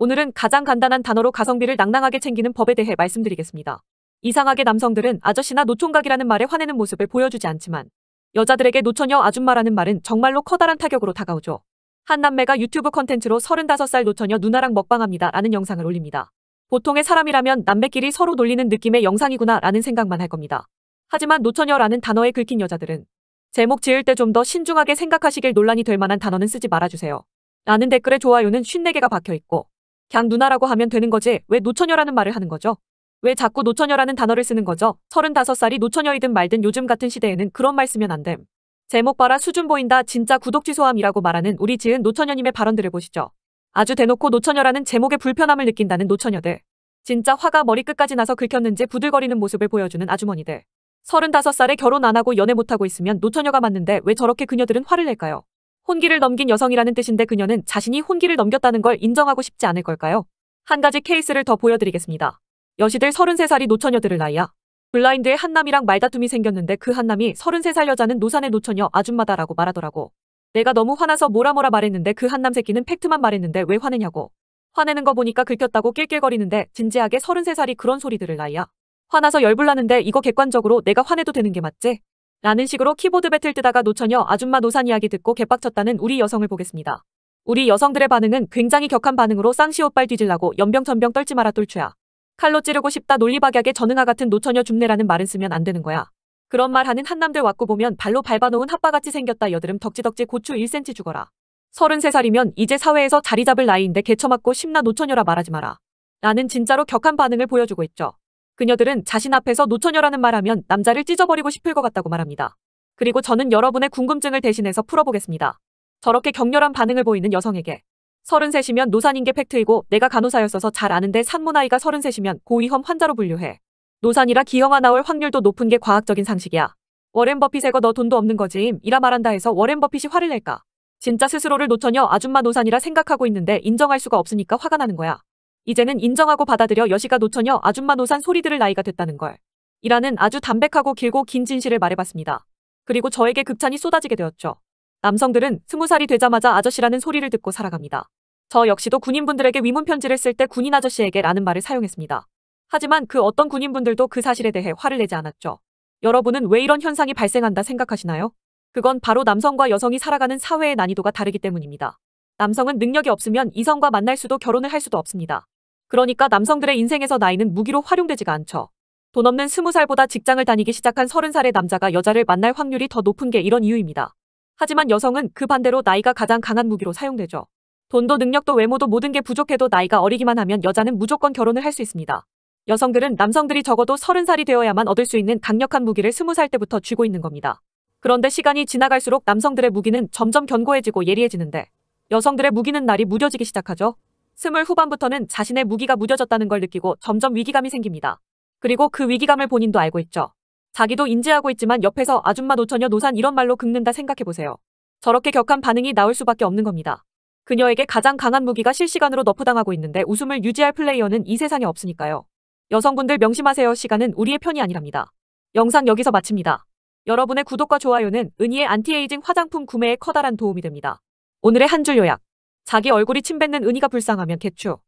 오늘은 가장 간단한 단어로 가성비를 낭낭하게 챙기는 법에 대해 말씀드리겠습니다. 이상하게 남성들은 아저씨나 노총각이라는 말에 화내는 모습을 보여주지 않지만 여자들에게 노처녀 아줌마라는 말은 정말로 커다란 타격으로 다가오죠. 한 남매가 유튜브 컨텐츠로 35살 노처녀 누나랑 먹방합니다 라는 영상을 올립니다. 보통의 사람이라면 남매끼리 서로 놀리는 느낌의 영상이구나 라는 생각만 할 겁니다. 하지만 노처녀라는 단어에 긁힌 여자들은 제목 지을 때 좀 더 신중하게 생각하시길 논란이 될 만한 단어는 쓰지 말아주세요. 라는 댓글에 좋아요는 54개가 박혀있고 그냥 누나라고 하면 되는 거지 왜 노처녀라는 말을 하는 거죠? 왜 자꾸 노처녀라는 단어를 쓰는 거죠? 35살이 노처녀이든 말든 요즘 같은 시대에는 그런 말 쓰면 안 됨. 제목 봐라 수준 보인다 진짜 구독 취소함이라고 말하는 우리 지은 노처녀님의 발언들을 보시죠. 아주 대놓고 노처녀라는 제목에 불편함을 느낀다는 노처녀들. 진짜 화가 머리끝까지 나서 긁혔는지 부들거리는 모습을 보여주는 아주머니들. 35살에 결혼 안 하고 연애 못하고 있으면 노처녀가 맞는데 왜 저렇게 그녀들은 화를 낼까요? 혼기를 넘긴 여성이라는 뜻인데 그녀는 자신이 혼기를 넘겼다는 걸 인정하고 싶지 않을 걸까요? 한 가지 케이스를 더 보여드리겠습니다. 여시들 33살이 노처녀들을 나이야. 블라인드에 한남이랑 말다툼이 생겼는데 그 한남이 33살 여자는 노산의 노처녀 아줌마다라고 말하더라고. 내가 너무 화나서 뭐라 뭐라 말했는데 그 한남 새끼는 팩트만 말했는데 왜 화내냐고. 화내는 거 보니까 긁혔다고 낄낄거리는데 진지하게 33살이 그런 소리들을 나이야. 화나서 열불나는데 이거 객관적으로 내가 화내도 되는 게 맞지? 라는 식으로 키보드 배틀 뜨다가 노처녀 아줌마 노산 이야기 듣고 개빡쳤다는 우리 여성을 보겠습니다. 우리 여성들의 반응은 굉장히 격한 반응으로 쌍시옷발 뒤질라고 연병전병 떨지 마라 똘추야. 칼로 찌르고 싶다 논리박약의 전응아 같은 노처녀 줍내라는 말은 쓰면 안 되는 거야. 그런 말 하는 한남들 왔고 보면 발로 밟아놓은 핫바같이 생겼다 여드름 덕지덕지 고추 1cm 죽어라. 33살이면 이제 사회에서 자리 잡을 나이인데 개처맞고 심나 노처녀라 말하지 마라. 라는 진짜로 격한 반응을 보여주고 있죠. 그녀들은 자신 앞에서 노처녀라는 말하면 남자를 찢어버리고 싶을 것 같다고 말합니다. 그리고 저는 여러분의 궁금증을 대신해서 풀어보겠습니다. 저렇게 격렬한 반응을 보이는 여성에게 33이면 노산인 게 팩트이고 내가 간호사였어서 잘 아는데 산모 나이가 33이면 고위험 환자로 분류해. 노산이라 기형아 나올 확률도 높은 게 과학적인 상식이야. 워렌 버핏에거 너 돈도 없는 거지 이라 말한다 해서 워렌 버핏이 화를 낼까. 진짜 스스로를 놓쳐녀 아줌마 노산이라 생각하고 있는데 인정할 수가 없으니까 화가 나는 거야. 이제는 인정하고 받아들여 여시가 놓쳐녀 아줌마 노산 소리 들을 나이가 됐다는 걸. 이라는 아주 담백하고 길고 긴 진실을 말해봤습니다. 그리고 저에게 극찬이 쏟아지게 되었죠. 남성들은 스무 살이 되자마자 아저씨라는 소리를 듣고 살아갑니다. 저 역시도 군인분들에게 위문 편지를 쓸 때 군인 아저씨에게라는 말을 사용했습니다. 하지만 그 어떤 군인분들도 그 사실에 대해 화를 내지 않았죠. 여러분은 왜 이런 현상이 발생한다 생각하시나요? 그건 바로 남성과 여성이 살아가는 사회의 난이도가 다르기 때문입니다. 남성은 능력이 없으면 이성과 만날 수도 결혼을 할 수도 없습니다. 그러니까 남성들의 인생에서 나이는 무기로 활용되지가 않죠. 돈 없는 20살보다 직장을 다니기 시작한 30살의 남자가 여자를 만날 확률이 더 높은 게 이런 이유입니다. 하지만 여성은 그 반대로 나이가 가장 강한 무기로 사용되죠. 돈도 능력도 외모도 모든 게 부족해도 나이가 어리기만 하면 여자는 무조건 결혼을 할 수 있습니다. 여성들은 남성들이 적어도 30살이 되어야만 얻을 수 있는 강력한 무기를 20살 때부터 쥐고 있는 겁니다. 그런데 시간이 지나갈수록 남성들의 무기는 점점 견고해지고 예리해지는데 여성들의 무기는 날이 무뎌지기 시작하죠. 스물 후반부터는 자신의 무기가 무뎌졌다는 걸 느끼고 점점 위기감이 생깁니다. 그리고 그 위기감을 본인도 알고 있죠. 자기도 인지하고 있지만 옆에서 아줌마 노처녀 노산 이런 말로 긁는다 생각해보세요. 저렇게 격한 반응이 나올 수밖에 없는 겁니다. 그녀에게 가장 강한 무기가 실시간으로 너프당하고 있는데 웃음을 유지할 플레이어는 이 세상에 없으니까요. 여성분들 명심하세요. 시간은 우리의 편이 아니랍니다. 영상 여기서 마칩니다. 여러분의 구독과 좋아요는 은희의 안티에이징 화장품 구매에 커다란 도움이 됩니다. 오늘의 한 줄 요약 자기 얼굴이 침뱉는 은희가 불쌍하면 개추.